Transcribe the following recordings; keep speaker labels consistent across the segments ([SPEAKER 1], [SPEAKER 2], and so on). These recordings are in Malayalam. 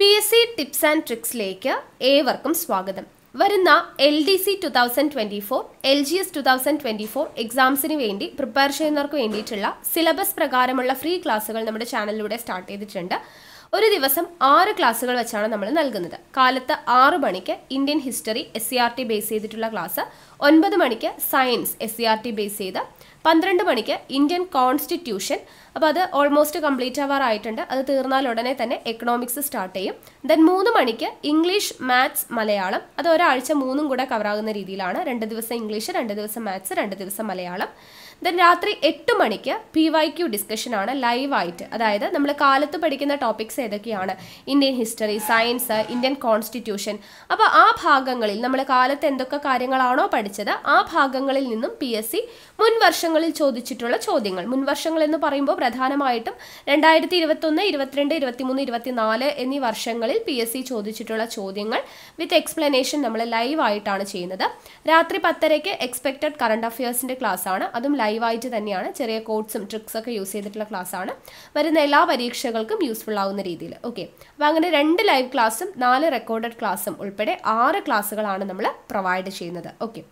[SPEAKER 1] P S C tips and ട്രിക്സിലേക്ക് ഏവർക്കും സ്വാഗതം വരുന്ന L D C two thousand twenty four L G S two thousand twenty four എക്സാംസിന് വേണ്ടി പ്രിപ്പയർ ചെയ്യുന്നവർക്ക് വേണ്ടിയിട്ടുള്ള സിലബസ് പ്രകാരമുള്ള ഫ്രീ ക്ലാസ്സുകൾ നമ്മുടെ ചാനലിലൂടെ സ്റ്റാർട്ട് ചെയ്തിട്ടുണ്ട് ഒരു ദിവസം ആറ് ക്ലാസ്സുകൾ വെച്ചാണ് നമ്മൾ നൽകുന്നത് കാലത്ത് ആറ് മണിക്ക് Indian history S C R T base ചെയ്തിട്ടുള്ള ക്ലാസ് ഒൻപത് മണിക്ക് science S C R T base ചെയ്ത് പന്ത്രണ്ട് മണിക്ക് ഇന്ത്യൻ കോൺസ്റ്റിറ്റ്യൂഷൻ അപ്പോൾ അത് ഓൾമോസ്റ്റ് കംപ്ലീറ്റ് ആവാറായിട്ടുണ്ട് അത് തീർന്നാൽ ഉടനെ തന്നെ എക്കണോമിക്സ് സ്റ്റാർട്ട് ചെയ്യും ദെൻ മൂന്ന് മണിക്ക് ഇംഗ്ലീഷ് മാത്സ് മലയാളം അത് ഒരാഴ്ച മൂന്നും കൂടെ കവറാകുന്ന രീതിയിലാണ് രണ്ട് ദിവസം ഇംഗ്ലീഷ് രണ്ട് ദിവസം മാത്സ് രണ്ട് ദിവസം മലയാളം ദെൻ രാത്രി എട്ട് മണിക്ക് പി വൈ ക്യു ഡിസ്കഷനാണ് ലൈവായിട്ട് അതായത് നമ്മൾ കാലത്ത് പഠിക്കുന്ന ടോപ്പിക്സ് ഏതൊക്കെയാണ് Indian history science Indian constitution അപ്പോൾ ആ ഭാഗങ്ങളിൽ നമ്മൾ കാലത്ത് എന്തൊക്കെ കാര്യങ്ങളാണോ പഠിച്ചത് ആ ഭാഗങ്ങളിൽ നിന്നും പി എസ് സി മുൻ വർഷങ്ങളിൽ ചോദിച്ചിട്ടുള്ള ചോദ്യങ്ങൾ മുൻ വർഷങ്ങൾ എന്ന് പറയുമ്പോൾ പ്രധാനമായിട്ടും രണ്ടായിരത്തി ഇരുപത്തൊന്ന് ഇരുപത്തിരണ്ട് ഇരുപത്തിമൂന്ന് ഇരുപത്തിനാല് എന്നീ വർഷങ്ങളിൽ പി എസ് സി ചോദിച്ചിട്ടുള്ള ചോദ്യങ്ങൾ വിത്ത് എക്സ്പ്ലനേഷൻ നമ്മൾ ലൈവായിട്ടാണ് ചെയ്യുന്നത് രാത്രി പത്തരയ്ക്ക് എക്സ്പെക്റ്റഡ് കറണ്ട് അഫയേഴ്സിൻ്റെ ക്ലാസ് ആണ് അതും ലൈവ് ലൈവായിട്ട് തന്നെയാണ് ചെറിയ കോഡ്സും ട്രിക്സൊക്കെ യൂസ് ചെയ്തിട്ടുള്ള ക്ലാസ്സാണ് വരുന്ന എല്ലാ പരീക്ഷകൾക്കും യൂസ്ഫുൾ ആവുന്ന രീതിയിൽ ഓക്കെ അപ്പോൾ അങ്ങനെ രണ്ട് ലൈവ് ക്ലാസ്സും നാല് റെക്കോർഡഡ് ക്ലാസ്സും ഉൾപ്പെടെ ആറ് ക്ലാസ്സുകളാണ് നമ്മൾ പ്രൊവൈഡ് ചെയ്യുന്നത് ഓക്കെ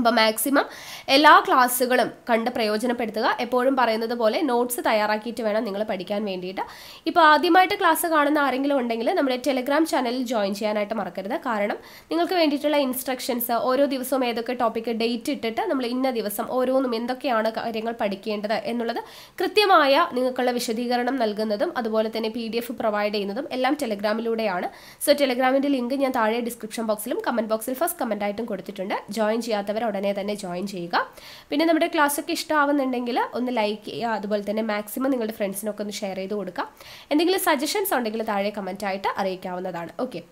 [SPEAKER 1] അപ്പോൾ മാക്സിമം എല്ലാ ക്ലാസ്സുകളും കണ്ട് പ്രയോജനപ്പെടുത്തുക എപ്പോഴും പറയുന്നത് പോലെ നോട്ട്സ് തയ്യാറാക്കിയിട്ട് വേണം നിങ്ങൾ പഠിക്കാൻ വേണ്ടിയിട്ട് ഇപ്പോൾ ആദ്യമായിട്ട് ക്ലാസ് കാണുന്ന ആരെങ്കിലും ഉണ്ടെങ്കിൽ നമ്മുടെ ടെലിഗ്രാം ചാനലിൽ ജോയിൻ ചെയ്യാനായിട്ട് മറക്കരുത് കാരണം നിങ്ങൾക്ക് വേണ്ടിയിട്ടുള്ള ഇൻസ്ട്രക്ഷൻസ് ഓരോ ദിവസവും ഏതൊക്കെ ടോപ്പിക്ക് ഡേറ്റ് ഇട്ടിട്ട് നമ്മൾ ഇന്ന ദിവസം ഓരോന്നും എന്തൊക്കെയാണ് കാര്യങ്ങൾ പഠിക്കേണ്ടത് എന്നുള്ളത് കൃത്യമായ നിങ്ങൾക്കുള്ള വിശദീകരണം നൽകുന്നതും അതുപോലെ തന്നെ പി പ്രൊവൈഡ് ചെയ്യുന്നതും എല്ലാം ടെലിഗ്രാമിലൂടെയാണ് സോ ടെലിഗ്രാമിൻ്റെ ലിങ്ക് ഞാൻ താഴെ ഡിസ്ക്രിപ്ഷൻ ബോക്സിലും കമൻറ്റ് ബോക്സിൽ ഫസ്റ്റ് കമൻ്റായിട്ടും കൊടുത്തിട്ടുണ്ട് ജോയിൻ ചെയ്യാത്തവർ ഉടനെ തന്നെ ജോയിൻ ചെയ്യുക പിന്നെ നമ്മുടെ ക്ലാസ്സൊക്കെ ഇഷ്ടമാവുന്നുണ്ടെങ്കിൽ ഒന്ന് ലൈക്ക് ചെയ്യുക അതുപോലെ തന്നെ മാക്സിമം നിങ്ങളുടെ ഫ്രണ്ട്സിനൊക്കെ ഒന്ന് ഷെയർ ചെയ്ത് കൊടുക്കുക എന്തെങ്കിലും സജഷൻസ് ഉണ്ടെങ്കിൽ താഴെ കമൻറ്റായിട്ട് അറിയിക്കാവുന്നതാണ് ഓക്കെ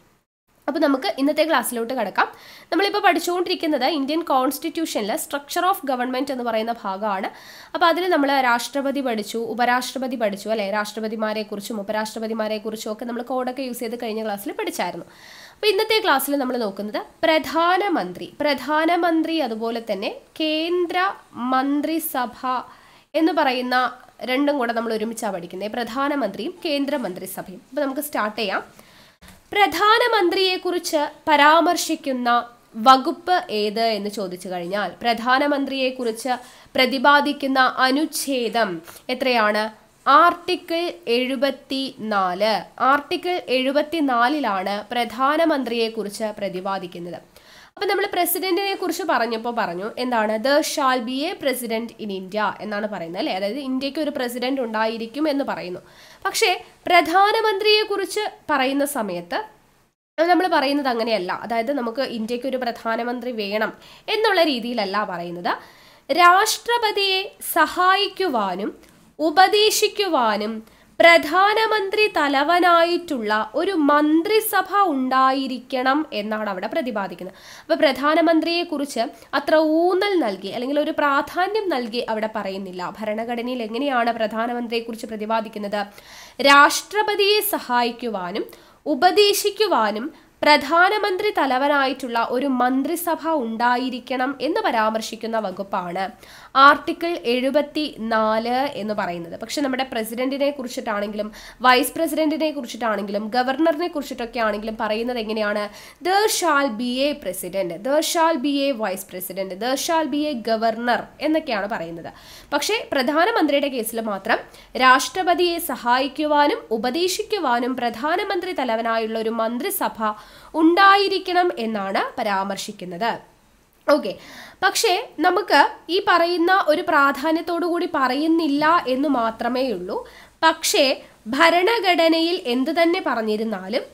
[SPEAKER 1] അപ്പോൾ നമുക്ക് ഇന്നത്തെ ക്ലാസ്സിലോട്ട് കടക്കാം നമ്മളിപ്പോൾ പഠിച്ചുകൊണ്ടിരിക്കുന്നത് ഇന്ത്യൻ കോൺസ്റ്റിറ്റ്യൂഷനിൽ സ്ട്രക്ചർ ഓഫ് ഗവൺമെൻറ് എന്ന് പറയുന്ന ഭാഗമാണ് അപ്പോൾ അതിൽ നമ്മൾ രാഷ്ട്രപതി പഠിച്ചു ഉപരാഷ്ട്രപതി പഠിച്ചു അല്ലേ രാഷ്ട്രപതിമാരെക്കുറിച്ചും ഉപരാഷ്ട്രപതിമാരെക്കുറിച്ചും ഒക്കെ നമ്മൾ കോഡൊക്കെ യൂസ് ചെയ്ത് കഴിഞ്ഞ ക്ലാസ്സിൽ പഠിച്ചായിരുന്നു അപ്പോൾ ഇന്നത്തെ ക്ലാസ്സിൽ നമ്മൾ നോക്കുന്നത് പ്രധാനമന്ത്രി പ്രധാനമന്ത്രി അതുപോലെ തന്നെ കേന്ദ്ര മന്ത്രിസഭ എന്ന് പറയുന്ന രണ്ടും കൂടെ നമ്മൾ ഒരുമിച്ചാണ് പഠിക്കുന്നത് പ്രധാനമന്ത്രിയും കേന്ദ്ര മന്ത്രിസഭയും അപ്പോൾ നമുക്ക് സ്റ്റാർട്ട് ചെയ്യാം പ്രധാനമന്ത്രിയെക്കുറിച്ച് പരാമർശിക്കുന്ന വകുപ്പ് ഏത് എന്ന് ചോദിച്ചു കഴിഞ്ഞാൽ പ്രധാനമന്ത്രിയെക്കുറിച്ച് പ്രതിപാദിക്കുന്ന അനുച്ഛേദം എത്രയാണ് ആർട്ടിക്കിൾ എഴുപത്തി നാല് ആർട്ടിക്കിൾ പ്രധാനമന്ത്രിയെ പ്രധാനമന്ത്രിയെക്കുറിച്ച് പ്രതിപാദിക്കുന്നത് അപ്പം നമ്മൾ പ്രസിഡന്റിനെ കുറിച്ച് പറഞ്ഞപ്പോൾ പറഞ്ഞു എന്താണ് the shall be a president in India എന്നാണ് പറയുന്നത് അല്ലേ അതായത് ഇന്ത്യക്ക് ഒരു പ്രസിഡന്റ് ഉണ്ടായിരിക്കും എന്ന് പറയുന്നു പക്ഷേ പ്രധാനമന്ത്രിയെക്കുറിച്ച് പറയുന്ന സമയത്ത് നമ്മൾ പറയുന്നത് അങ്ങനെയല്ല അതായത് നമുക്ക് ഇന്ത്യക്ക് ഒരു പ്രധാനമന്ത്രി വേണം എന്നുള്ള രീതിയിലല്ല പറയുന്നത് രാഷ്ട്രപതിയെ സഹായിക്കുവാനും ഉപദേശിക്കുവാനും പ്രധാനമന്ത്രി തലവനായിട്ടുള്ള ഒരു മന്ത്രിസഭ ഉണ്ടായിരിക്കണം എന്നാണ് അവിടെ പ്രതിപാദിക്കുന്നത് അപ്പോൾ പ്രധാനമന്ത്രിയെക്കുറിച്ച് അത്ര ഊന്നൽ നൽകി അല്ലെങ്കിൽ ഒരു പ്രാധാന്യം നൽകി അവിടെ പറയുന്നില്ല ഭരണഘടനയിൽ എങ്ങനെയാണ് പ്രധാനമന്ത്രിയെക്കുറിച്ച് പ്രതിപാദിക്കുന്നത് രാഷ്ട്രപതിയെ സഹായിക്കുവാനും ഉപദേശിക്കുവാനും പ്രധാനമന്ത്രി തലവനായിട്ടുള്ള ഒരു മന്ത്രിസഭ ഉണ്ടായിരിക്കണം എന്ന് പരാമർശിക്കുന്ന വകുപ്പാണ് ആർട്ടിക്കിൾ എഴുപത്തി നാല് എന്ന് പറയുന്നത് പക്ഷെ നമ്മുടെ പ്രസിഡന്റിനെ കുറിച്ചിട്ടാണെങ്കിലും വൈസ് പ്രസിഡന്റിനെ കുറിച്ചിട്ടാണെങ്കിലും ഗവർണറിനെ കുറിച്ചിട്ടൊക്കെ ആണെങ്കിലും പറയുന്നത് എങ്ങനെയാണ് the shall be a president the shall be a vice president the shall be a governor എന്നൊക്കെയാണ് പറയുന്നത് പക്ഷേ പ്രധാനമന്ത്രിയുടെ കേസിൽ മാത്രം രാഷ്ട്രപതിയെ സഹായിക്കുവാനും ഉപദേശിക്കുവാനും പ്രധാനമന്ത്രി തലവനായുള്ള ഒരു മന്ത്രിസഭ ഉണ്ടായിരിക്കണം എന്നാണ് പരാമർശിക്കുന്നത് ഓക്കെ പക്ഷേ നമുക്ക് ഈ പറയുന്ന ഒരു പ്രാധാന്യത്തോടു കൂടി പറയുന്നില്ല എന്ന് മാത്രമേ ഉള്ളൂ പക്ഷേ ഭരണഘടനയിൽ എന്തു തന്നെ പറഞ്ഞിരുന്നാലും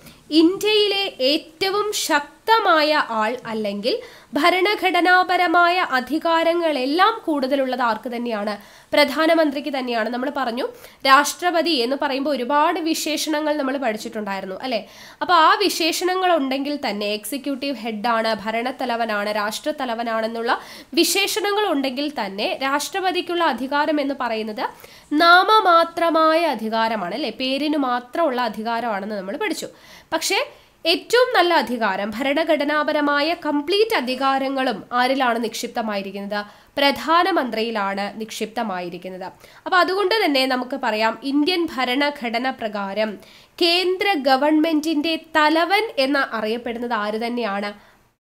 [SPEAKER 1] ഇന്ത്യയിലെ ഏറ്റവും ശക്തി ശക്തമായ ആൾ അല്ലെങ്കിൽ ഭരണഘടനാപരമായ അധികാരങ്ങളെല്ലാം കൂടുതലുള്ളത് ആർക്ക് തന്നെയാണ് പ്രധാനമന്ത്രിക്ക് തന്നെയാണ് നമ്മൾ പറഞ്ഞു രാഷ്ട്രപതി എന്ന് പറയുമ്പോൾ ഒരുപാട് വിശേഷണങ്ങൾ നമ്മൾ പഠിച്ചിട്ടുണ്ടായിരുന്നു അല്ലേ അപ്പോൾ ആ വിശേഷണങ്ങൾ ഉണ്ടെങ്കിൽ തന്നെ എക്സിക്യൂട്ടീവ് ഹെഡാണ് ഭരണത്തലവനാണ് രാഷ്ട്രത്തലവനാണെന്നുള്ള വിശേഷണങ്ങൾ ഉണ്ടെങ്കിൽ തന്നെ രാഷ്ട്രപതിക്കുള്ള അധികാരം എന്ന് പറയുന്നത് നാമമാത്രമായ അധികാരമാണ് അല്ലെ പേരിന് മാത്രമുള്ള അധികാരമാണെന്ന് നമ്മൾ പഠിച്ചു പക്ഷേ ഏറ്റവും നല്ല അധികാരം ഭരണഘടനാപരമായ കംപ്ലീറ്റ് അധികാരങ്ങളും ആരിലാണ് നിക്ഷിപ്തമായിരിക്കുന്നത് പ്രധാനമന്ത്രിയിലാണ് നിക്ഷിപ്തമായിരിക്കുന്നത് അപ്പോൾ അതുകൊണ്ട് തന്നെ നമുക്ക് പറയാം ഇന്ത്യൻ ഭരണഘടന പ്രകാരം കേന്ദ്ര ഗവൺമെന്റിന്റെ തലവൻ എന്ന് അറിയപ്പെടുന്നത് ആര് തന്നെയാണ്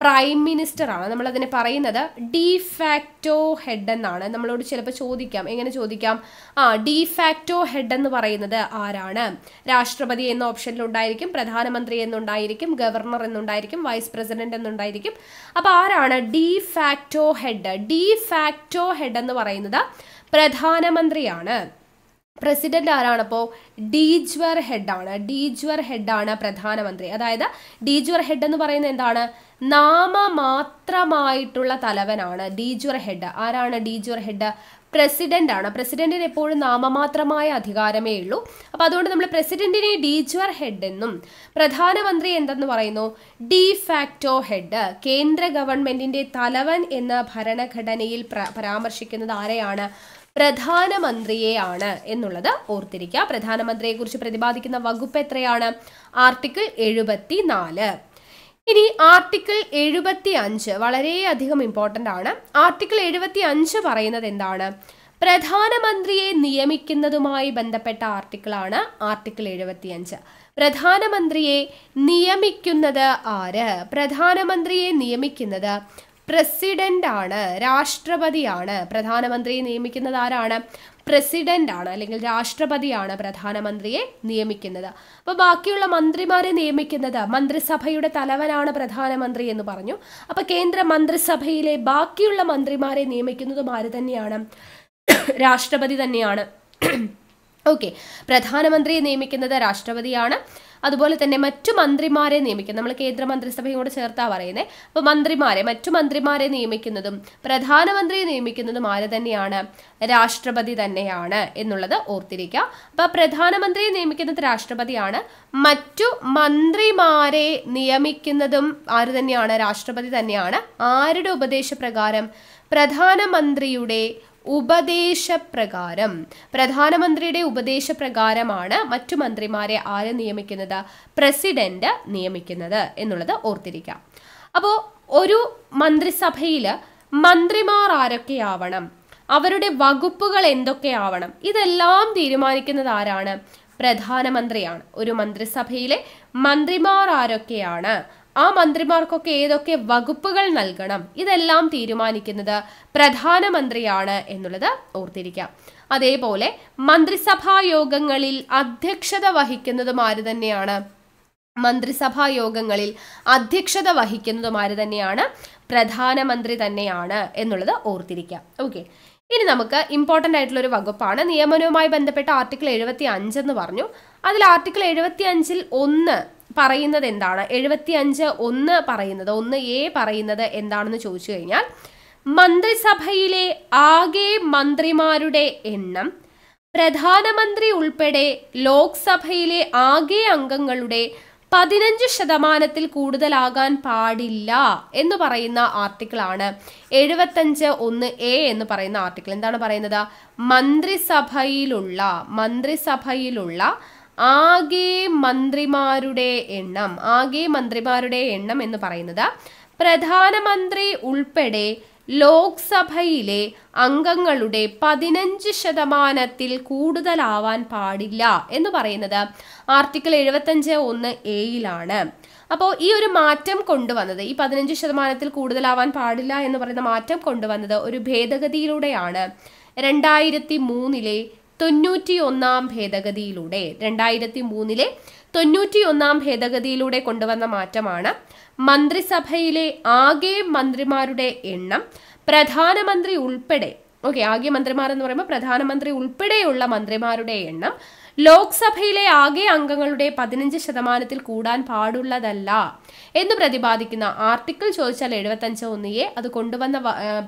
[SPEAKER 1] പ്രൈം മിനിസ്റ്റർ ആണ് നമ്മളതിനെ പറയുന്നത് ഡിഫാക്റ്റോ ഹെഡ് എന്നാണ് നമ്മളോട് ചിലപ്പോൾ ചോദിക്കാം എങ്ങനെ ചോദിക്കാം ആ ഡിഫാക്റ്റോ ഹെഡ് എന്ന് പറയുന്നത് ആരാണ് രാഷ്ട്രപതി എന്ന ഓപ്ഷനിലുണ്ടായിരിക്കും പ്രധാനമന്ത്രി എന്നുണ്ടായിരിക്കും ഗവർണർ എന്നുണ്ടായിരിക്കും വൈസ് പ്രസിഡന്റ് എന്നുണ്ടായിരിക്കും അപ്പോൾ ആരാണ് ഡിഫാക്റ്റോ ഹെഡ് ഡിഫാക്റ്റോ ഹെഡ് എന്ന് പറയുന്നത് പ്രധാനമന്ത്രിയാണ് പ്രസിഡന്റ് ആരാണപ്പോൾ ഡീജ്വർ ഹെഡാണ് ഡീജ്വർ ഹെഡാണ് പ്രധാനമന്ത്രി അതായത് ഡീജ്വർ ഹെഡ് എന്ന് പറയുന്നത് എന്താണ് നാമമാത്രമായിട്ടുള്ള തലവനാണ് ഡീജ്വർ ഹെഡ് ആരാണ് ഡീജ്വർ ഹെഡ് പ്രസിഡന്റ് ആണ് പ്രസിഡന്റിന് എപ്പോഴും നാമമാത്രമായ അധികാരമേ ഉള്ളൂ അപ്പോൾ അതുകൊണ്ട് നമ്മൾ പ്രസിഡന്റിനെ ഡീജ്വർ ഹെഡ് എന്നും പ്രധാനമന്ത്രി എന്തെന്ന് പറയുന്നു ഡി ഫാക്ടോ ഹെഡ് കേന്ദ്ര ഗവൺമെന്റിന്റെ തലവൻ എന്ന ഭരണഘടനയിൽ പരാമർശിക്കുന്നത് ആരെയാണ് പ്രധാനമന്ത്രിയെയാണ് എന്നുള്ളത് ഓർത്തിരിക്കുക പ്രധാനമന്ത്രിയെക്കുറിച്ച് പ്രതിപാദിക്കുന്ന വകുപ്പ് എത്രയാണ് ആർട്ടിക്കിൾ എഴുപത്തി നാല് ഇനി ആർട്ടിക്കിൾ എഴുപത്തി അഞ്ച് വളരെയധികം ഇമ്പോർട്ടൻ്റ് ആണ് ആർട്ടിക്കിൾ എഴുപത്തി അഞ്ച് പറയുന്നത് എന്താണ് പ്രധാനമന്ത്രിയെ നിയമിക്കുന്നതുമായി ബന്ധപ്പെട്ട ആർട്ടിക്കിളാണ് ആർട്ടിക്കിൾ അഞ്ച് പ്രധാനമന്ത്രിയെ നിയമിക്കുന്നത് ആര് പ്രധാനമന്ത്രിയെ നിയമിക്കുന്നത് ആണ് രാഷ്ട്രപതിയാണ് പ്രധാനമന്ത്രിയെ നിയമിക്കുന്നത് ആരാണ് ആണ് അല്ലെങ്കിൽ രാഷ്ട്രപതിയാണ് പ്രധാനമന്ത്രിയെ നിയമിക്കുന്നത് അപ്പോൾ ബാക്കിയുള്ള മന്ത്രിമാരെ നിയമിക്കുന്നത് മന്ത്രിസഭയുടെ തലവനാണ് പ്രധാനമന്ത്രി എന്ന് പറഞ്ഞു അപ്പോൾ കേന്ദ്ര മന്ത്രിസഭയിലെ ബാക്കിയുള്ള മന്ത്രിമാരെ നിയമിക്കുന്നതും ആര് തന്നെയാണ് രാഷ്ട്രപതി തന്നെയാണ് ഓക്കെ പ്രധാനമന്ത്രിയെ നിയമിക്കുന്നത് രാഷ്ട്രപതിയാണ് അതുപോലെ തന്നെ മറ്റു മന്ത്രിമാരെ നിയമിക്കുക നമ്മൾ കേന്ദ്ര മന്ത്രിസഭയും കൂടെ ചേർത്താ പറയുന്നത് അപ്പോൾ മന്ത്രിമാരെ മറ്റു മന്ത്രിമാരെ നിയമിക്കുന്നതും പ്രധാനമന്ത്രിയെ നിയമിക്കുന്നതും ആര് തന്നെയാണ് രാഷ്ട്രപതി തന്നെയാണ് എന്നുള്ളത് ഓർത്തിരിക്കുക അപ്പോൾ പ്രധാനമന്ത്രിയെ നിയമിക്കുന്നത് രാഷ്ട്രപതിയാണ് മറ്റു മന്ത്രിമാരെ നിയമിക്കുന്നതും ആര് തന്നെയാണ് രാഷ്ട്രപതി തന്നെയാണ് ആരുടെ ഉപദേശപ്രകാരം പ്രധാനമന്ത്രിയുടെ ഉപദേശപ്രകാരം പ്രധാനമന്ത്രിയുടെ ഉപദേശപ്രകാരമാണ് മറ്റു മന്ത്രിമാരെ ആര് നിയമിക്കുന്നത് പ്രസിഡന്റ് നിയമിക്കുന്നത് എന്നുള്ളത് ഓർത്തിരിക്കാം അപ്പോൾ ഒരു മന്ത്രിസഭയിൽ മന്ത്രിമാർ ആരൊക്കെയാവണം അവരുടെ വകുപ്പുകൾ എന്തൊക്കെയാവണം ഇതെല്ലാം തീരുമാനിക്കുന്നത് ആരാണ് പ്രധാനമന്ത്രിയാണ് ഒരു മന്ത്രിസഭയിലെ മന്ത്രിമാർ ആരൊക്കെയാണ് ആ മന്ത്രിമാർക്കൊക്കെ ഏതൊക്കെ വകുപ്പുകൾ നൽകണം ഇതെല്ലാം തീരുമാനിക്കുന്നത് പ്രധാനമന്ത്രിയാണ് എന്നുള്ളത് ഓർത്തിരിക്കാം അതേപോലെ മന്ത്രിസഭാ യോഗങ്ങളിൽ അധ്യക്ഷത വഹിക്കുന്നതും ആര് തന്നെയാണ് മന്ത്രിസഭാ യോഗങ്ങളിൽ അധ്യക്ഷത വഹിക്കുന്നതും ആര് തന്നെയാണ് പ്രധാനമന്ത്രി തന്നെയാണ് എന്നുള്ളത് ഓർത്തിരിക്കാം ഓക്കെ ഇനി നമുക്ക് ഇമ്പോർട്ടൻ്റ് ആയിട്ടുള്ള ഒരു വകുപ്പാണ് നിയമനവുമായി ബന്ധപ്പെട്ട ആർട്ടിക്കിൾ എഴുപത്തി അഞ്ചെന്ന് പറഞ്ഞു അതിൽ ആർട്ടിക്കിൾ എഴുപത്തി അഞ്ചിൽ ഒന്ന് പറയുന്നത് എന്താണ് എഴുപത്തി അഞ്ച് ഒന്ന് പറയുന്നത് ഒന്ന് എ പറയുന്നത് എന്താണെന്ന് ചോദിച്ചു കഴിഞ്ഞാൽ മന്ത്രിസഭയിലെ ആകെ മന്ത്രിമാരുടെ എണ്ണം പ്രധാനമന്ത്രി ഉൾപ്പെടെ ലോക്സഭയിലെ ആകെ അംഗങ്ങളുടെ പതിനഞ്ച് ശതമാനത്തിൽ കൂടുതലാകാൻ പാടില്ല എന്ന് പറയുന്ന ആർട്ടിക്കിൾ ആണ് എഴുപത്തഞ്ച് ഒന്ന് എ എന്ന് പറയുന്ന ആർട്ടിക്കിൾ എന്താണ് പറയുന്നത് മന്ത്രിസഭയിലുള്ള മന്ത്രിസഭയിലുള്ള ആകെ മന്ത്രിമാരുടെ എണ്ണം ആകെ മന്ത്രിമാരുടെ എണ്ണം എന്ന് പറയുന്നത് പ്രധാനമന്ത്രി ഉൾപ്പെടെ ലോക്സഭയിലെ അംഗങ്ങളുടെ പതിനഞ്ച് ശതമാനത്തിൽ കൂടുതലാവാൻ പാടില്ല എന്ന് പറയുന്നത് ആർട്ടിക്കിൾ എഴുപത്തഞ്ച് ഒന്ന് എയിലാണ് അപ്പോൾ ഈ ഒരു മാറ്റം കൊണ്ടുവന്നത് ഈ പതിനഞ്ച് ശതമാനത്തിൽ കൂടുതലാവാൻ പാടില്ല എന്ന് പറയുന്ന മാറ്റം കൊണ്ടുവന്നത് ഒരു ഭേദഗതിയിലൂടെയാണ് രണ്ടായിരത്തി മൂന്നിലെ തൊണ്ണൂറ്റിയൊന്നാം ഭേദഗതിയിലൂടെ രണ്ടായിരത്തി മൂന്നിലെ തൊണ്ണൂറ്റിയൊന്നാം ഭേദഗതിയിലൂടെ കൊണ്ടുവന്ന മാറ്റമാണ് മന്ത്രിസഭയിലെ ആകെ മന്ത്രിമാരുടെ എണ്ണം പ്രധാനമന്ത്രി ഉൾപ്പെടെ ഓക്കെ ആകെ മന്ത്രിമാർ എന്ന് പറയുമ്പോൾ പ്രധാനമന്ത്രി ഉൾപ്പെടെയുള്ള മന്ത്രിമാരുടെ എണ്ണം ലോക്സഭയിലെ ആകെ അംഗങ്ങളുടെ പതിനഞ്ച് ശതമാനത്തിൽ കൂടാൻ പാടുള്ളതല്ല എന്ന് പ്രതിപാദിക്കുന്ന ആർട്ടിക്കിൾ ചോദിച്ചാൽ എഴുപത്തഞ്ച് ഒന്ന് എ അത് കൊണ്ടുവന്ന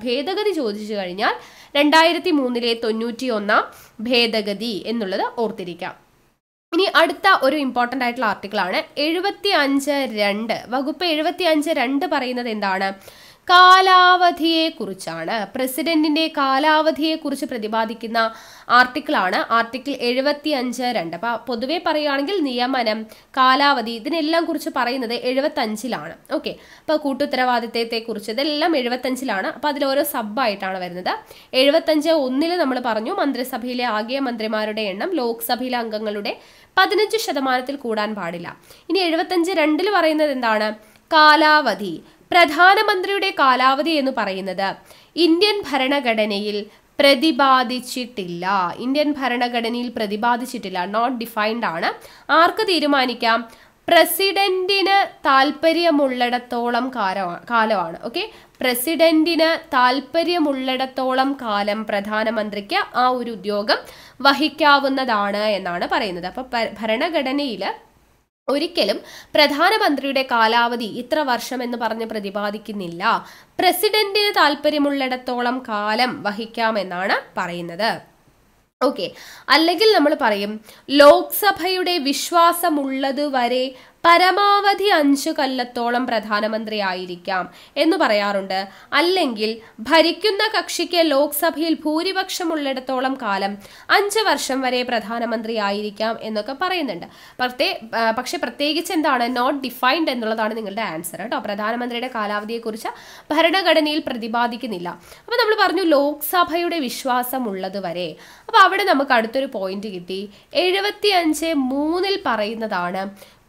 [SPEAKER 1] ഭേദഗതി ചോദിച്ചു കഴിഞ്ഞാൽ രണ്ടായിരത്തി മൂന്നിലെ തൊണ്ണൂറ്റി ഒന്നാം ഭേദഗതി എന്നുള്ളത് ഓർത്തിരിക്കാം ഇനി അടുത്ത ഒരു ഇമ്പോർട്ടൻ്റ് ആയിട്ടുള്ള ആർട്ടിക്കിളാണ് എഴുപത്തി അഞ്ച് രണ്ട് വകുപ്പ് എഴുപത്തി അഞ്ച് രണ്ട് പറയുന്നത് എന്താണ് കാലാവധിയെക്കുറിച്ചാണ് പ്രസിഡന്റിന്റെ കാലാവധിയെക്കുറിച്ച് പ്രതിപാദിക്കുന്ന ആർട്ടിക്കിളാണ് ആർട്ടിക്കിൾ എഴുപത്തി അഞ്ച് രണ്ട് അപ്പോൾ പൊതുവേ പറയുകയാണെങ്കിൽ നിയമനം കാലാവധി ഇതിനെല്ലാം കുറിച്ച് പറയുന്നത് എഴുപത്തഞ്ചിലാണ് ഓക്കെ അപ്പോൾ കൂട്ടുത്തരവാദിത്തത്തെക്കുറിച്ച് ഇതെല്ലാം എഴുപത്തഞ്ചിലാണ് അപ്പോൾ അതിൽ ഓരോ സബ്ബായിട്ടാണ് വരുന്നത് എഴുപത്തഞ്ച് ഒന്നിൽ നമ്മൾ പറഞ്ഞു മന്ത്രിസഭയിലെ ആകെ മന്ത്രിമാരുടെ എണ്ണം ലോക്സഭയിലെ അംഗങ്ങളുടെ പതിനഞ്ച് ശതമാനത്തിൽ കൂടാൻ പാടില്ല ഇനി എഴുപത്തഞ്ച് രണ്ടിൽ പറയുന്നത് എന്താണ് കാലാവധി പ്രധാനമന്ത്രിയുടെ കാലാവധി എന്ന് പറയുന്നത് ഇന്ത്യൻ ഭരണഘടനയിൽ പ്രതിപാദിച്ചിട്ടില്ല ഇന്ത്യൻ ഭരണഘടനയിൽ പ്രതിപാദിച്ചിട്ടില്ല നോട്ട് ഡിഫൈൻഡ് ആണ് ആർക്ക് തീരുമാനിക്കാം പ്രസിഡന്റിന് താല്പര്യമുള്ളിടത്തോളം കാലമാണ് ഓക്കെ പ്രസിഡന്റിന് താല്പര്യമുള്ളിടത്തോളം കാലം പ്രധാനമന്ത്രിക്ക് ആ ഒരു ഉദ്യോഗം വഹിക്കാവുന്നതാണ് എന്നാണ് പറയുന്നത് അപ്പോൾ ഭരണഘടനയിൽ ഒരിക്കലും പ്രധാനമന്ത്രിയുടെ കാലാവധി ഇത്ര വർഷം എന്ന് പറഞ്ഞ് പ്രതിപാദിക്കുന്നില്ല പ്രസിഡന്റിന് താല്പര്യമുള്ളിടത്തോളം കാലം വഹിക്കാമെന്നാണ് പറയുന്നത് ഓക്കെ അല്ലെങ്കിൽ നമ്മൾ പറയും ലോക്സഭയുടെ വിശ്വാസമുള്ളത് വരെ പരമാവധി അഞ്ചു കല്ലത്തോളം ആയിരിക്കാം എന്ന് പറയാറുണ്ട് അല്ലെങ്കിൽ ഭരിക്കുന്ന കക്ഷിക്ക് ലോക്സഭയിൽ ഭൂരിപക്ഷമുള്ളിടത്തോളം കാലം അഞ്ച് വർഷം വരെ പ്രധാനമന്ത്രി ആയിരിക്കാം എന്നൊക്കെ പറയുന്നുണ്ട് പ്രത്യേക പക്ഷെ പ്രത്യേകിച്ച് എന്താണ് നോട്ട് ഡിഫൈൻഡ് എന്നുള്ളതാണ് നിങ്ങളുടെ ആൻസർ കേട്ടോ പ്രധാനമന്ത്രിയുടെ കാലാവധിയെക്കുറിച്ച് ഭരണഘടനയിൽ പ്രതിപാദിക്കുന്നില്ല അപ്പോൾ നമ്മൾ പറഞ്ഞു ലോക്സഭയുടെ ഉള്ളത് വരെ അപ്പോൾ അവിടെ നമുക്ക് അടുത്തൊരു പോയിന്റ് കിട്ടി എഴുപത്തി അഞ്ച് മൂന്നിൽ പറയുന്നതാണ്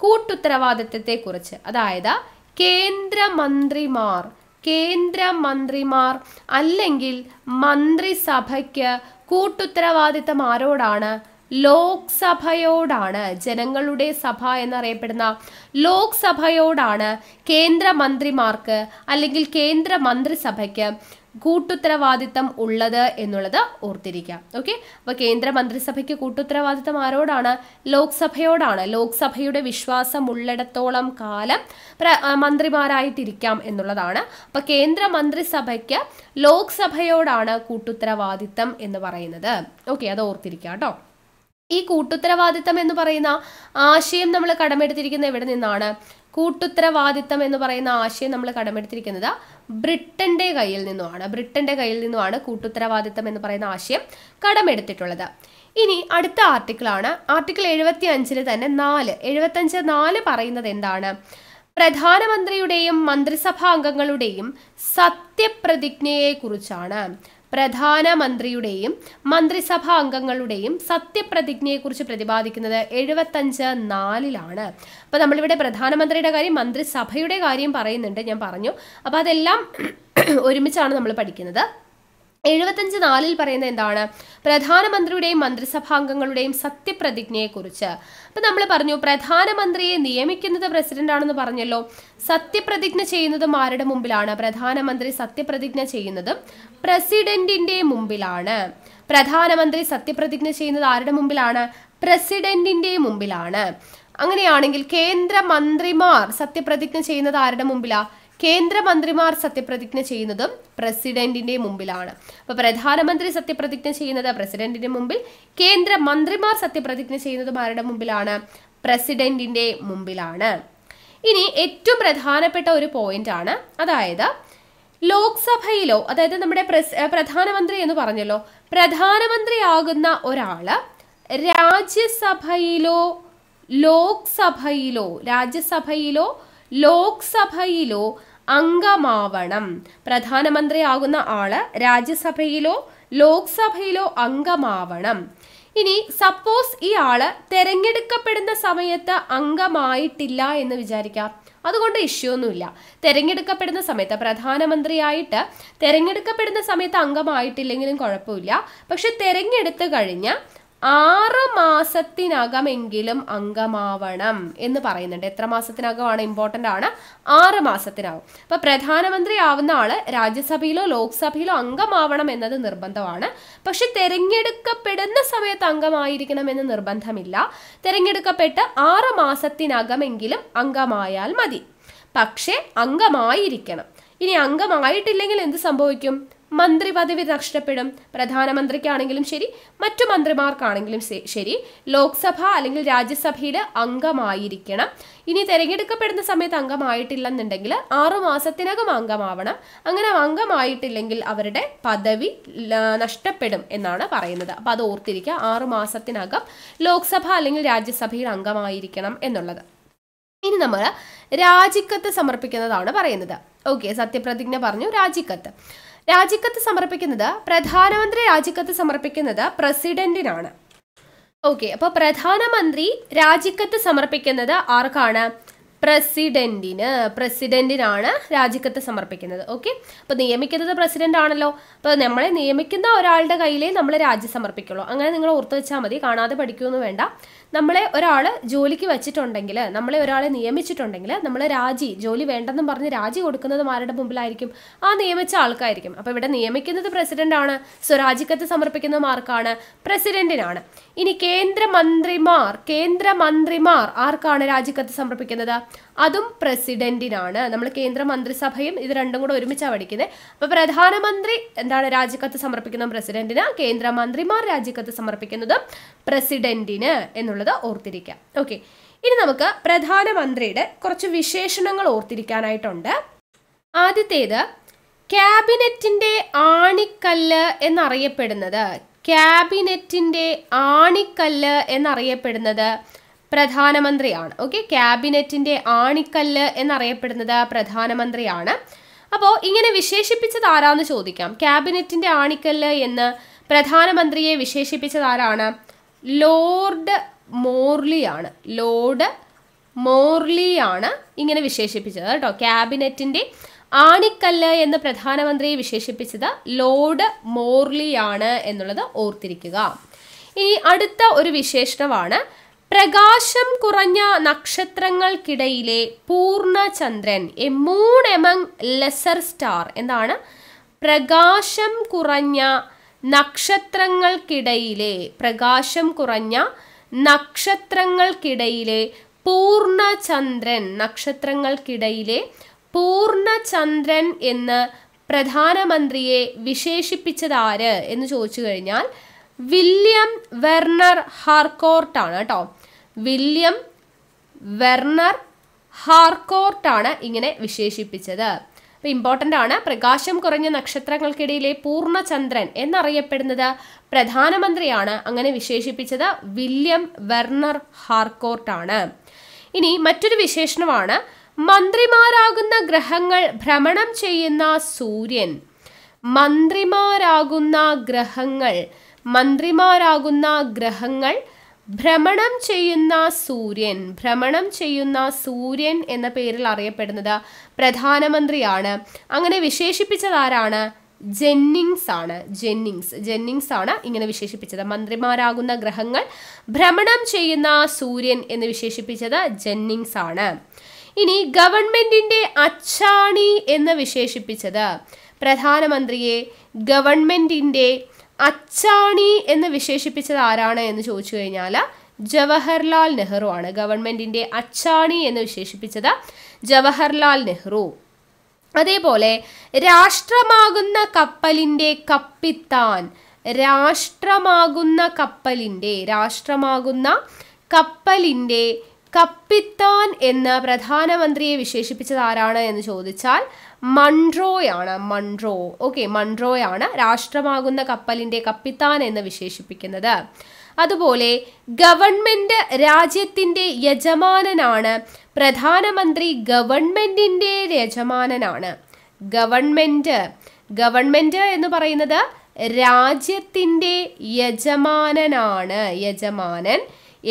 [SPEAKER 1] കുറിച്ച് അതായത് കേന്ദ്രമന്ത്രിമാർ കേന്ദ്രമന്ത്രിമാർ അല്ലെങ്കിൽ മന്ത്രിസഭയ്ക്ക് കൂട്ടുത്തരവാദിത്തം ആരോടാണ് ലോക്സഭയോടാണ് ജനങ്ങളുടെ സഭ എന്നറിയപ്പെടുന്ന ലോക്സഭയോടാണ് കേന്ദ്രമന്ത്രിമാർക്ക് അല്ലെങ്കിൽ കേന്ദ്രമന്ത്രിസഭയ്ക്ക് കൂട്ടുത്തരവാദിത്തം ഉള്ളത് എന്നുള്ളത് ഓർത്തിരിക്കുക ഓക്കെ അപ്പോൾ കേന്ദ്ര മന്ത്രിസഭയ്ക്ക് കൂട്ടുത്തരവാദിത്തം ആരോടാണ് ലോക്സഭയോടാണ് ലോക്സഭയുടെ വിശ്വാസം ഉള്ളിടത്തോളം കാലം മന്ത്രിമാരായിട്ടിരിക്കാം എന്നുള്ളതാണ് അപ്പോൾ കേന്ദ്ര മന്ത്രിസഭയ്ക്ക് ലോക്സഭയോടാണ് കൂട്ടുത്തരവാദിത്തം എന്ന് പറയുന്നത് ഓക്കെ അത് ഓർത്തിരിക്കാം കേട്ടോ ഈ കൂട്ടുത്തരവാദിത്തം എന്ന് പറയുന്ന ആശയം നമ്മൾ കടമെടുത്തിരിക്കുന്ന എവിടെ നിന്നാണ് കൂട്ടുത്തരവാദിത്തം എന്ന് പറയുന്ന ആശയം നമ്മൾ കടമെടുത്തിരിക്കുന്നത് ബ്രിട്ടന്റെ കയ്യിൽ നിന്നുമാണ് ബ്രിട്ടന്റെ കയ്യിൽ നിന്നുമാണ് കൂട്ടുത്തരവാദിത്തം എന്ന് പറയുന്ന ആശയം കടമെടുത്തിട്ടുള്ളത് ഇനി അടുത്ത ആർട്ടിക്കിളാണ് ആർട്ടിക്കിൾ എഴുപത്തി അഞ്ചിൽ തന്നെ നാല് അഞ്ച് നാല് പറയുന്നത് എന്താണ് പ്രധാനമന്ത്രിയുടെയും മന്ത്രിസഭാ അംഗങ്ങളുടെയും സത്യപ്രതിജ്ഞയെക്കുറിച്ചാണ് പ്രധാനമന്ത്രിയുടെയും മന്ത്രിസഭാ അംഗങ്ങളുടെയും സത്യപ്രതിജ്ഞയെക്കുറിച്ച് പ്രതിപാദിക്കുന്നത് എഴുപത്തഞ്ച് നാലിലാണ് അപ്പോൾ നമ്മളിവിടെ പ്രധാനമന്ത്രിയുടെ കാര്യം മന്ത്രിസഭയുടെ കാര്യം പറയുന്നുണ്ട് ഞാൻ പറഞ്ഞു അപ്പോൾ അതെല്ലാം ഒരുമിച്ചാണ് നമ്മൾ പഠിക്കുന്നത് എഴുപത്തഞ്ച് നാലിൽ പറയുന്നത് എന്താണ് പ്രധാനമന്ത്രിയുടെയും മന്ത്രിസഭാംഗങ്ങളുടെയും സത്യപ്രതിജ്ഞയെക്കുറിച്ച് അപ്പം നമ്മൾ പറഞ്ഞു പ്രധാനമന്ത്രിയെ നിയമിക്കുന്നത് പ്രസിഡന്റാണെന്ന് പറഞ്ഞല്ലോ സത്യപ്രതിജ്ഞ ചെയ്യുന്നതും ആരുടെ മുമ്പിലാണ് പ്രധാനമന്ത്രി സത്യപ്രതിജ്ഞ ചെയ്യുന്നതും പ്രസിഡന്റിന്റെ മുമ്പിലാണ് പ്രധാനമന്ത്രി സത്യപ്രതിജ്ഞ ചെയ്യുന്നത് ആരുടെ മുമ്പിലാണ് പ്രസിഡന്റിന്റെ മുമ്പിലാണ് അങ്ങനെയാണെങ്കിൽ കേന്ദ്ര മന്ത്രിമാർ സത്യപ്രതിജ്ഞ ചെയ്യുന്നത് ആരുടെ മുമ്പിലാണ് കേന്ദ്രമന്ത്രിമാർ സത്യപ്രതിജ്ഞ ചെയ്യുന്നതും പ്രസിഡന്റിന്റെ മുമ്പിലാണ് അപ്പോൾ പ്രധാനമന്ത്രി സത്യപ്രതിജ്ഞ ചെയ്യുന്നത് പ്രസിഡന്റിന്റെ മുമ്പിൽ കേന്ദ്രമന്ത്രിമാർ സത്യപ്രതിജ്ഞ ചെയ്യുന്നതും ആരുടെ മുമ്പിലാണ് പ്രസിഡന്റിന്റെ മുമ്പിലാണ് ഇനി ഏറ്റവും പ്രധാനപ്പെട്ട ഒരു പോയിന്റ് ആണ് അതായത് ലോക്സഭയിലോ അതായത് നമ്മുടെ പ്രധാനമന്ത്രി എന്ന് പറഞ്ഞല്ലോ പ്രധാനമന്ത്രിയാകുന്ന ഒരാള് രാജ്യസഭയിലോ ലോക്സഭയിലോ രാജ്യസഭയിലോ ലോക്സഭയിലോ അംഗമാവണം പ്രധാനമന്ത്രിയാകുന്ന ആള് രാജ്യസഭയിലോ ലോക്സഭയിലോ അംഗമാവണം ഇനി സപ്പോസ് ഈ ആള് തെരഞ്ഞെടുക്കപ്പെടുന്ന സമയത്ത് അംഗമായിട്ടില്ല എന്ന് വിചാരിക്കാം അതുകൊണ്ട് ഇഷ്യൂ ഒന്നുമില്ല തെരഞ്ഞെടുക്കപ്പെടുന്ന സമയത്ത് പ്രധാനമന്ത്രിയായിട്ട് തെരഞ്ഞെടുക്കപ്പെടുന്ന സമയത്ത് അംഗമായിട്ടില്ലെങ്കിലും കുഴപ്പമില്ല പക്ഷെ തിരഞ്ഞെടുത്ത് കഴിഞ്ഞ് ആറ് മാസത്തിനകമെങ്കിലും അംഗമാവണം എന്ന് പറയുന്നുണ്ട് എത്ര മാസത്തിനകമാണ് ഇമ്പോർട്ടൻ്റ് ആണ് ആറ് മാസത്തിനകം അപ്പോൾ പ്രധാനമന്ത്രി ആവുന്ന ആൾ രാജ്യസഭയിലോ ലോക്സഭയിലോ അംഗമാവണം എന്നത് നിർബന്ധമാണ് പക്ഷെ തിരഞ്ഞെടുക്കപ്പെടുന്ന സമയത്ത് അംഗമായിരിക്കണം എന്ന് നിർബന്ധമില്ല തിരഞ്ഞെടുക്കപ്പെട്ട് ആറ് മാസത്തിനകമെങ്കിലും അംഗമായാൽ മതി പക്ഷേ അംഗമായിരിക്കണം ഇനി അംഗമായിട്ടില്ലെങ്കിൽ എന്ത് സംഭവിക്കും മന്ത്രി പദവി നഷ്ടപ്പെടും പ്രധാനമന്ത്രിക്കാണെങ്കിലും ശരി മറ്റു മന്ത്രിമാർക്കാണെങ്കിലും ശരി ലോക്സഭ അല്ലെങ്കിൽ രാജ്യസഭയിൽ അംഗമായിരിക്കണം ഇനി തിരഞ്ഞെടുക്കപ്പെടുന്ന സമയത്ത് അംഗമായിട്ടില്ലെന്നുണ്ടെങ്കിൽ ആറു മാസത്തിനകം അംഗമാവണം അങ്ങനെ അംഗമായിട്ടില്ലെങ്കിൽ അവരുടെ പദവി നഷ്ടപ്പെടും എന്നാണ് പറയുന്നത് അപ്പം അത് ഓർത്തിരിക്കുക ആറു മാസത്തിനകം ലോക്സഭ അല്ലെങ്കിൽ രാജ്യസഭയിൽ അംഗമായിരിക്കണം എന്നുള്ളത് ഇനി നമ്മൾ രാജിക്കത്ത് സമർപ്പിക്കുന്നതാണ് പറയുന്നത് ഓക്കെ സത്യപ്രതിജ്ഞ പറഞ്ഞു രാജിക്കത്ത് രാജിക്കത്ത് സമർപ്പിക്കുന്നത് പ്രധാനമന്ത്രി രാജിക്കത്ത് സമർപ്പിക്കുന്നത് പ്രസിഡന്റിനാണ് ഓക്കെ അപ്പോൾ പ്രധാനമന്ത്രി രാജിക്കത്ത് സമർപ്പിക്കുന്നത് ആർക്കാണ് പ്രസിഡന്റിന് പ്രസിഡന്റിനാണ് രാജിക്കത്ത് സമർപ്പിക്കുന്നത് ഓക്കെ അപ്പോൾ നിയമിക്കുന്നത് പ്രസിഡന്റ് ആണല്ലോ അപ്പോൾ നമ്മളെ നിയമിക്കുന്ന ഒരാളുടെ കയ്യിലേ നമ്മൾ രാജി സമർപ്പിക്കുള്ളൂ അങ്ങനെ നിങ്ങൾ ഓർത്ത് വെച്ചാൽ മതി കാണാതെ പഠിക്കുമെന്ന് വേണ്ട നമ്മളെ ഒരാൾ ജോലിക്ക് വെച്ചിട്ടുണ്ടെങ്കിൽ നമ്മളെ ഒരാളെ നിയമിച്ചിട്ടുണ്ടെങ്കിൽ നമ്മൾ രാജി ജോലി വേണ്ടെന്നും പറഞ്ഞ് രാജി കൊടുക്കുന്നത് ആരുടെ മുമ്പിലായിരിക്കും ആ നിയമിച്ച ആൾക്കായിരിക്കും അപ്പോൾ ഇവിടെ നിയമിക്കുന്നത് പ്രസിഡന്റ് ആണ് സോ രാജിക്കത്ത് സമർപ്പിക്കുന്ന മാർക്കാണ് പ്രസിഡന്റിനാണ് ഇനി കേന്ദ്രമന്ത്രിമാർ കേന്ദ്രമന്ത്രിമാർ ആർക്കാണ് രാജിക്കത്ത് സമർപ്പിക്കുന്നത് അതും പ്രസിഡന്റിനാണ് നമ്മൾ കേന്ദ്ര മന്ത്രിസഭയും ഇത് രണ്ടും കൂടെ ഒരുമിച്ചാണ് പഠിക്കുന്നത് അപ്പോൾ പ്രധാനമന്ത്രി എന്താണ് രാജിക്കത്ത് സമർപ്പിക്കുന്നത് പ്രസിഡന്റിന് കേന്ദ്രമന്ത്രിമാർ രാജിക്കത്ത് സമർപ്പിക്കുന്നതും പ്രസിഡന്റിന് എന്നുള്ളത് ഓർത്തിരിക്കാം ഓക്കെ ഇനി നമുക്ക് പ്രധാനമന്ത്രിയുടെ കുറച്ച് വിശേഷണങ്ങൾ ഓർത്തിരിക്കാനായിട്ടുണ്ട് ആദ്യത്തേത് ക്യാബിനറ്റിൻ്റെ ആണിക്കല്ല് എന്നറിയപ്പെടുന്നത് ക്യാബിനറ്റിൻ്റെ ആണിക്കല്ല് എന്നറിയപ്പെടുന്നത് പ്രധാനമന്ത്രിയാണ് ഓക്കെ ക്യാബിനറ്റിൻ്റെ ആണിക്കല്ല് എന്നറിയപ്പെടുന്നത് പ്രധാനമന്ത്രിയാണ് അപ്പോൾ ഇങ്ങനെ വിശേഷിപ്പിച്ചത് ആരാന്ന് ചോദിക്കാം ക്യാബിനറ്റിൻ്റെ ആണിക്കല്ല് എന്ന് പ്രധാനമന്ത്രിയെ വിശേഷിപ്പിച്ചത് ആരാണ് ലോർഡ് മോർലിയാണ് ലോർഡ് മോർലിയാണ് ഇങ്ങനെ വിശേഷിപ്പിച്ചത് കേട്ടോ ക്യാബിനറ്റിൻ്റെ ആണിക്കല്ല് എന്ന് പ്രധാനമന്ത്രിയെ വിശേഷിപ്പിച്ചത് ലോർഡ് മോർലിയാണ് എന്നുള്ളത് ഓർത്തിരിക്കുക ഇനി അടുത്ത ഒരു വിശേഷണമാണ് പ്രകാശം കുറഞ്ഞ നക്ഷത്രങ്ങൾക്കിടയിലെ പൂർണ്ണചന്ദ്രൻ a moon among lesser star എന്താണ് പ്രകാശം കുറഞ്ഞ നക്ഷത്രങ്ങൾക്കിടയിലെ പ്രകാശം കുറഞ്ഞ നക്ഷത്രങ്ങൾക്കിടയിലെ പൂർണ്ണചന്ദ്രൻ നക്ഷത്രങ്ങൾക്കിടയിലെ പൂർണ്ണചന്ദ്രൻ എന്ന് പ്രധാനമന്ത്രിയെ വിശേഷിപ്പിച്ചതാര് എന്ന് ചോദിച്ചു കഴിഞ്ഞാൽ വില്യം വെർണർ ഹാർക്കോർട്ടാണ് കേട്ടോ വില്യം വെർണർ ഹാർക്കോർട്ടാണ് ഇങ്ങനെ വിശേഷിപ്പിച്ചത് അപ്പോൾ ഇമ്പോർട്ടൻ്റ് ആണ് പ്രകാശം കുറഞ്ഞ നക്ഷത്രങ്ങൾക്കിടയിലെ പൂർണ്ണചന്ദ്രൻ എന്നറിയപ്പെടുന്നത് പ്രധാനമന്ത്രിയാണ് അങ്ങനെ വിശേഷിപ്പിച്ചത് വില്യം വെർണർ ഹാർക്കോർട്ടാണ് ഇനി മറ്റൊരു വിശേഷണമാണ് മന്ത്രിമാരാകുന്ന ഗ്രഹങ്ങൾ ഭ്രമണം ചെയ്യുന്ന സൂര്യൻ മന്ത്രിമാരാകുന്ന ഗ്രഹങ്ങൾ മന്ത്രിമാരാകുന്ന ഗ്രഹങ്ങൾ ഭ്രമണം ചെയ്യുന്ന സൂര്യൻ ഭ്രമണം ചെയ്യുന്ന സൂര്യൻ എന്ന പേരിൽ അറിയപ്പെടുന്നത് പ്രധാനമന്ത്രിയാണ് അങ്ങനെ വിശേഷിപ്പിച്ചത് ആരാണ് ജെന്നിങ്സ് ആണ് ജെന്നിങ്സ് ജെന്നിങ്സ് ആണ് ഇങ്ങനെ വിശേഷിപ്പിച്ചത് മന്ത്രിമാരാകുന്ന ഗ്രഹങ്ങൾ ഭ്രമണം ചെയ്യുന്ന സൂര്യൻ എന്ന് വിശേഷിപ്പിച്ചത് ജെന്നിങ്സ് ആണ് ഇനി ഗവൺമെന്റിന്റെ അച്ചാണി എന്ന് വിശേഷിപ്പിച്ചത് പ്രധാനമന്ത്രിയെ ഗവൺമെന്റിന്റെ അച്ചാണി എന്ന് വിശേഷിപ്പിച്ചത് ആരാണ് എന്ന് ചോദിച്ചു കഴിഞ്ഞാൽ ജവഹർലാൽ നെഹ്റു ആണ് ഗവൺമെൻറ്റിൻ്റെ അച്ചാണി എന്ന് വിശേഷിപ്പിച്ചത് ജവഹർലാൽ നെഹ്റു അതേപോലെ രാഷ്ട്രമാകുന്ന കപ്പലിൻ്റെ കപ്പിത്താൻ രാഷ്ട്രമാകുന്ന കപ്പലിൻ്റെ രാഷ്ട്രമാകുന്ന കപ്പലിൻ്റെ കപ്പിത്താൻ എന്ന് പ്രധാനമന്ത്രിയെ വിശേഷിപ്പിച്ചത് ആരാണ് എന്ന് ചോദിച്ചാൽ മൺട്രോയാണ് മൺട്രോ ഓക്കെ മൺട്രോയാണ് രാഷ്ട്രമാകുന്ന കപ്പലിൻ്റെ കപ്പിത്താൻ എന്ന് വിശേഷിപ്പിക്കുന്നത് അതുപോലെ ഗവൺമെൻറ് രാജ്യത്തിൻ്റെ യജമാനനാണ് പ്രധാനമന്ത്രി ഗവൺമെൻറ്റിൻ്റെ യജമാനനാണ് ഗവൺമെൻറ് ഗവൺമെൻറ് എന്ന് പറയുന്നത് രാജ്യത്തിൻ്റെ യജമാനനാണ് യജമാനൻ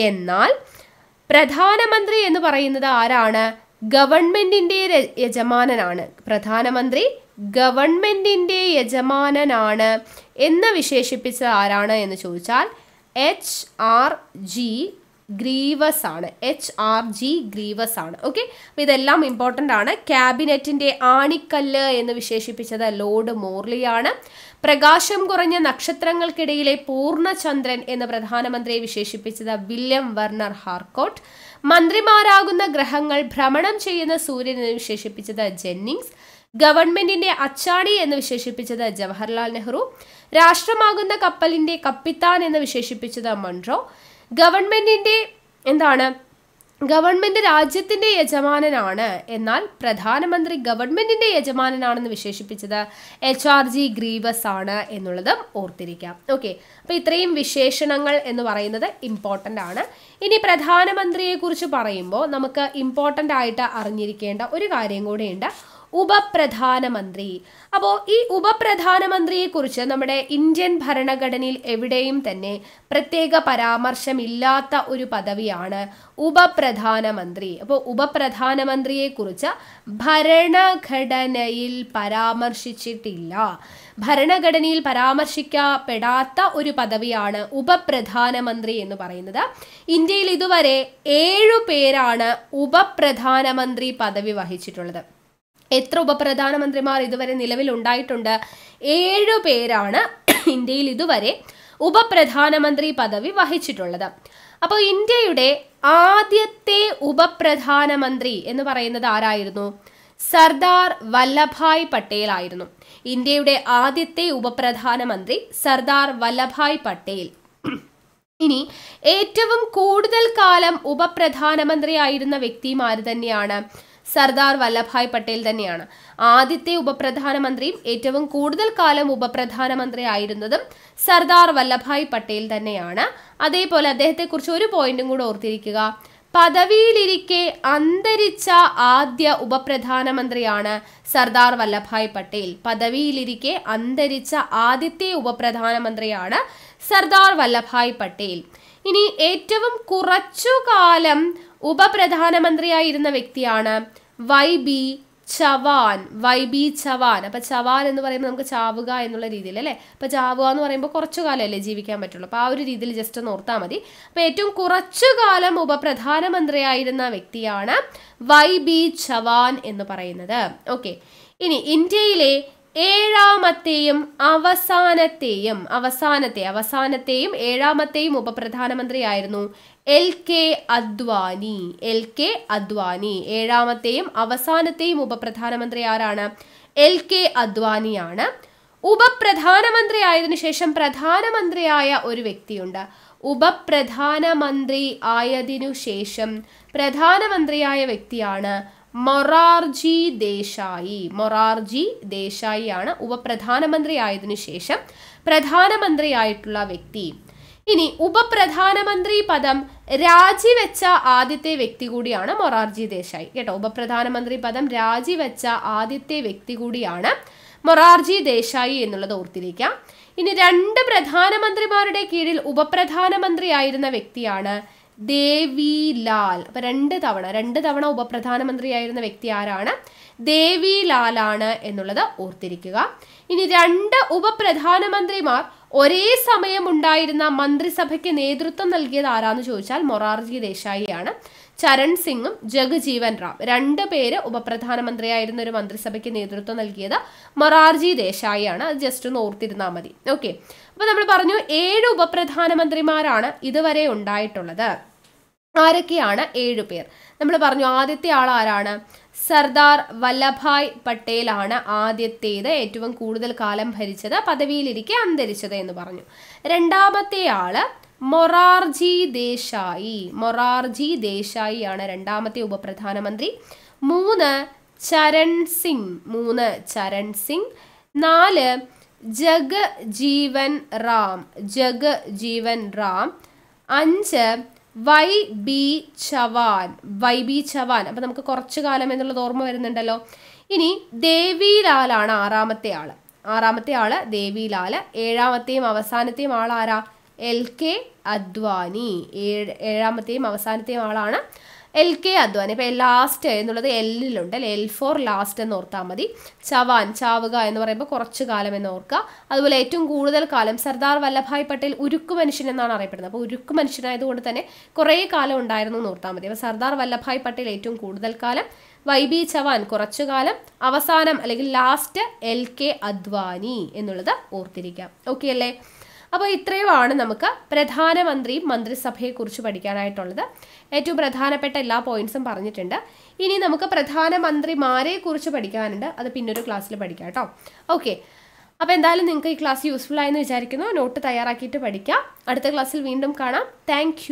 [SPEAKER 1] എന്നാൽ പ്രധാനമന്ത്രി എന്ന് പറയുന്നത് ആരാണ് ഗവൺമെന്റിന്റെ യജമാനനാണ് പ്രധാനമന്ത്രി ഗവൺമെന്റിന്റെ യജമാനനാണ് എന്ന് വിശേഷിപ്പിച്ചത് ആരാണ് എന്ന് ചോദിച്ചാൽ എച്ച് ആർ ജി ഗ്രീവസ് ആണ് എച്ച് ആർ ജി ഗ്രീവസ് ആണ് ഓക്കെ അപ്പോൾ ഇതെല്ലാം ഇമ്പോർട്ടൻ്റ് ആണ് ക്യാബിനറ്റിൻ്റെ ആണിക്കല്ല് എന്ന് വിശേഷിപ്പിച്ചത് ലോർഡ് മോർലിയാണ് പ്രകാശം കുറഞ്ഞ നക്ഷത്രങ്ങൾക്കിടയിലെ പൂർണ്ണചന്ദ്രൻ എന്ന് പ്രധാനമന്ത്രിയെ വിശേഷിപ്പിച്ചത് വില്യം വെർണർ ഹാർക്കോട്ട് മന്ത്രിമാരാകുന്ന ഗ്രഹങ്ങൾ ഭ്രമണം ചെയ്യുന്ന സൂര്യൻ എന്ന് വിശേഷിപ്പിച്ചത് ജെന്നിങ്സ് ഗവൺമെന്റിന്റെ അച്ചാടി എന്ന് വിശേഷിപ്പിച്ചത് ജവഹർലാൽ നെഹ്റു രാഷ്ട്രമാകുന്ന കപ്പലിന്റെ കപ്പിത്താൻ എന്ന് വിശേഷിപ്പിച്ചത് മൺട്രോ ഗവൺമെന്റിന്റെ എന്താണ് ഗവൺമെന്റ് രാജ്യത്തിന്റെ യജമാനനാണ് എന്നാൽ പ്രധാനമന്ത്രി ഗവൺമെന്റിന്റെ യജമാനനാണെന്ന് വിശേഷിപ്പിച്ചത് എച്ച് ആർ ജി ഗ്രീവസ് ആണ് എന്നുള്ളത് ഓർത്തിരിക്കാം ഓക്കെ അപ്പോൾ ഇത്രയും വിശേഷണങ്ങൾ എന്ന് പറയുന്നത് ഇമ്പോർട്ടൻ്റ് ആണ് ഇനി പ്രധാനമന്ത്രിയെ കുറിച്ച് പറയുമ്പോൾ നമുക്ക് ഇമ്പോർട്ടൻ്റ് ആയിട്ട് അറിഞ്ഞിരിക്കേണ്ട ഒരു കാര്യം കൂടെയുണ്ട് ഉപപ്രധാനമന്ത്രി അപ്പോൾ ഈ ഉപപ്രധാനമന്ത്രിയെക്കുറിച്ച് നമ്മുടെ ഇന്ത്യൻ ഭരണഘടനയിൽ എവിടെയും തന്നെ പ്രത്യേക പരാമർശമില്ലാത്ത ഒരു പദവിയാണ് ഉപപ്രധാനമന്ത്രി അപ്പോൾ ഉപപ്രധാനമന്ത്രിയെക്കുറിച്ച് ഭരണഘടനയിൽ പരാമർശിച്ചിട്ടില്ല ഭരണഘടനയിൽ പരാമർശിക്കപ്പെടാത്ത ഒരു പദവിയാണ് ഉപപ്രധാനമന്ത്രി എന്ന് പറയുന്നത് ഇന്ത്യയിൽ ഇതുവരെ ഏഴു പേരാണ് ഉപപ്രധാനമന്ത്രി പദവി വഹിച്ചിട്ടുള്ളത് എത്ര ഉപപ്രധാനമന്ത്രിമാർ ഇതുവരെ നിലവിലുണ്ടായിട്ടുണ്ട് ഏഴ് പേരാണ് ഇന്ത്യയിൽ ഇതുവരെ ഉപപ്രധാനമന്ത്രി പദവി വഹിച്ചിട്ടുള്ളത് അപ്പോൾ ഇന്ത്യയുടെ ആദ്യത്തെ ഉപപ്രധാനമന്ത്രി എന്ന് പറയുന്നത് ആരായിരുന്നു സർദാർ വല്ലഭായ് പട്ടേൽ ആയിരുന്നു ഇന്ത്യയുടെ ആദ്യത്തെ ഉപപ്രധാനമന്ത്രി സർദാർ വല്ലഭായ് പട്ടേൽ ഇനി ഏറ്റവും കൂടുതൽ കാലം ഉപപ്രധാനമന്ത്രി ആയിരുന്ന വ്യക്തിമാര് തന്നെയാണ് സർദാർ വല്ലഭായ് പട്ടേൽ തന്നെയാണ് ആദ്യത്തെ ഉപപ്രധാനമന്ത്രിയും ഏറ്റവും കൂടുതൽ കാലം ഉപപ്രധാനമന്ത്രി ആയിരുന്നതും സർദാർ വല്ലഭായ് പട്ടേൽ തന്നെയാണ് അതേപോലെ അദ്ദേഹത്തെക്കുറിച്ച് ഒരു പോയിന്റും കൂടെ ഓർത്തിരിക്കുക പദവിയിലിരിക്കെ അന്തരിച്ച ആദ്യ ഉപപ്രധാനമന്ത്രിയാണ് സർദാർ വല്ലഭായ് പട്ടേൽ പദവിയിലിരിക്കെ അന്തരിച്ച ആദ്യത്തെ ഉപപ്രധാനമന്ത്രിയാണ് സർദാർ വല്ലഭായ് പട്ടേൽ ഇനി ഏറ്റവും കുറച്ചു കാലം ഉപപ്രധാനമന്ത്രിയായിരുന്ന വ്യക്തിയാണ് Y B Chavan Y B Chavan അപ്പൊ ചവാൻ എന്ന് പറയുമ്പോൾ നമുക്ക് ചാവുക എന്നുള്ള രീതിയിൽ അല്ലേ അപ്പൊ ചാവുക എന്ന് പറയുമ്പോൾ കുറച്ചു കാലമല്ലേ ജീവിക്കാൻ പറ്റുള്ളൂ അപ്പൊ ആ ഒരു രീതിയിൽ ജസ്റ്റ് ഒന്ന് ഓർത്താൽ മതി അപ്പൊ ഏറ്റവും കുറച്ചു കാലം ഉപപ്രധാനമന്ത്രിയായിരുന്ന വ്യക്തിയാണ് വൈ ബി ചവാൻ എന്ന് പറയുന്നത് ഓക്കെ ഇനി ഇന്ത്യയിലെ ഏഴാമത്തെയും അവസാനത്തെയും അവസാനത്തെ അവസാനത്തെയും ഏഴാമത്തെയും ഉപപ്രധാനമന്ത്രിയായിരുന്നു L K Advani L K Advani ഏഴാമത്തെയും അവസാനത്തെയും ഉപപ്രധാനമന്ത്രി ആരാണ് എൽ കെ അദ്വാനിയാണ് ഉപപ്രധാനമന്ത്രി ആയതിനു ശേഷം പ്രധാനമന്ത്രിയായ ഒരു വ്യക്തിയുണ്ട് ഉപപ്രധാനമന്ത്രി ആയതിനു ശേഷം പ്രധാനമന്ത്രിയായ വ്യക്തിയാണ് മൊറാർജി ദേശായി മൊറാർജി ദേശായി ആണ് ഉപപ്രധാനമന്ത്രി ആയതിനു ശേഷം പ്രധാനമന്ത്രിയായിട്ടുള്ള വ്യക്തി ഇനി ഉപപ്രധാനമന്ത്രി പദം രാജിവെച്ച ആദ്യത്തെ വ്യക്തി കൂടിയാണ് മൊറാർജി ദേശായി കേട്ടോ ഉപപ്രധാനമന്ത്രി പദം രാജിവെച്ച ആദ്യത്തെ വ്യക്തി കൂടിയാണ് മൊറാർജി ദേശായി എന്നുള്ളത് ഓർത്തിരിക്കാം ഇനി രണ്ട് പ്രധാനമന്ത്രിമാരുടെ കീഴിൽ ഉപപ്രധാനമന്ത്രിയായിരുന്ന വ്യക്തിയാണ് ലാൽ അപ്പൊ രണ്ട് തവണ രണ്ട് തവണ ഉപപ്രധാനമന്ത്രിയായിരുന്ന വ്യക്തി ആരാണ് ആണ് എന്നുള്ളത് ഓർത്തിരിക്കുക ഇനി രണ്ട് ഉപപ്രധാനമന്ത്രിമാർ ഒരേ സമയം ഉണ്ടായിരുന്ന മന്ത്രിസഭയ്ക്ക് നേതൃത്വം നൽകിയത് ആരാന്ന് ചോദിച്ചാൽ മൊറാർജി ദേശായിയാണ് ചരൺ സിംഗും ജഗജീവൻ റാം രണ്ട് പേര് ഉപപ്രധാനമന്ത്രിയായിരുന്ന ഒരു മന്ത്രിസഭയ്ക്ക് നേതൃത്വം നൽകിയത് മൊറാർജി ദേശായിയാണ് അത് ജസ്റ്റ് ഒന്ന് ഓർത്തിരുന്നാൽ മതി ഓക്കെ അപ്പോൾ നമ്മൾ പറഞ്ഞു ഏഴ് ഉപപ്രധാനമന്ത്രിമാരാണ് ഇതുവരെ ഉണ്ടായിട്ടുള്ളത് ആരൊക്കെയാണ് ഏഴു പേർ നമ്മൾ പറഞ്ഞു ആദ്യത്തെ ആൾ ആരാണ് സർദാർ വല്ലഭായ് പട്ടേലാണ് ആദ്യത്തേത് ഏറ്റവും കൂടുതൽ കാലം ഭരിച്ചത് പദവിയിലിരിക്കെ അന്തരിച്ചത് എന്ന് പറഞ്ഞു രണ്ടാമത്തെ ആള് മൊറാർജി ദേശായി മൊറാർജി ദേശായി ആണ് രണ്ടാമത്തെ ഉപപ്രധാനമന്ത്രി മൂന്ന് ചരൺ സിംഗ് മൂന്ന് ചരൺ സിംഗ് നാല് ജഗ ജീവൻ റാം ജഗ ജീവൻ റാം അഞ്ച് Y B Chavan Y B Chavan അപ്പൊ നമുക്ക് കുറച്ചു കാലം എന്നുള്ളത് ഓർമ്മ വരുന്നുണ്ടല്ലോ ഇനി ദേവിലാലാണ് ആറാമത്തെ ആള് ആറാമത്തെ ആള് ദേവിലാൽ ഏഴാമത്തെയും അവസാനത്തെയും ആൾ ആരാ എൽ കെ അദ്വാനി ഏഴാമത്തെയും അവസാനത്തെയും ആളാണ് എൽ കെ അദ്വാനി ഇപ്പം ലാസ്റ്റ് എന്നുള്ളത് എല്ലിലുണ്ട് അല്ലെ എൽ ഫോർ ലാസ്റ്റ് എന്ന് ഓർത്താൽ മതി ചവാൻ ചാവുക എന്ന് പറയുമ്പോൾ കുറച്ച് കാലം എന്ന് ഓർക്കുക അതുപോലെ ഏറ്റവും കൂടുതൽ കാലം സർദാർ വല്ലഭായ് പട്ടേൽ ഉരുക്ക് മനുഷ്യൻ എന്നാണ് അറിയപ്പെടുന്നത് അപ്പോൾ ഉരുക്ക് മനുഷ്യനായതുകൊണ്ട് തന്നെ കുറേ കാലം ഉണ്ടായിരുന്നു എന്ന് ഓർത്താൽ മതി അപ്പോൾ സർദാർ വല്ലഭായ് പട്ടേൽ ഏറ്റവും കൂടുതൽ കാലം വൈ ബി ചവാൻ കുറച്ചു കാലം അവസാനം അല്ലെങ്കിൽ ലാസ്റ്റ് എൽ കെ അദ്വാനി എന്നുള്ളത് ഓർത്തിരിക്കാം ഓക്കെ അല്ലേ അപ്പോൾ ഇത്രയുമാണ് നമുക്ക് പ്രധാനമന്ത്രിയും മന്ത്രിസഭയെക്കുറിച്ച് പഠിക്കാനായിട്ടുള്ളത് ഏറ്റവും പ്രധാനപ്പെട്ട എല്ലാ പോയിന്റ്സും പറഞ്ഞിട്ടുണ്ട് ഇനി നമുക്ക് പ്രധാനമന്ത്രിമാരെ കുറിച്ച് പഠിക്കാനുണ്ട് അത് പിന്നൊരു ക്ലാസ്സിൽ പഠിക്കാം കേട്ടോ ഓക്കെ അപ്പോൾ എന്തായാലും നിങ്ങൾക്ക് ഈ ക്ലാസ് യൂസ്ഫുൾ ആയെന്ന് വിചാരിക്കുന്നു നോട്ട് തയ്യാറാക്കിയിട്ട് പഠിക്കാം അടുത്ത ക്ലാസ്സിൽ വീണ്ടും കാണാം താങ്ക്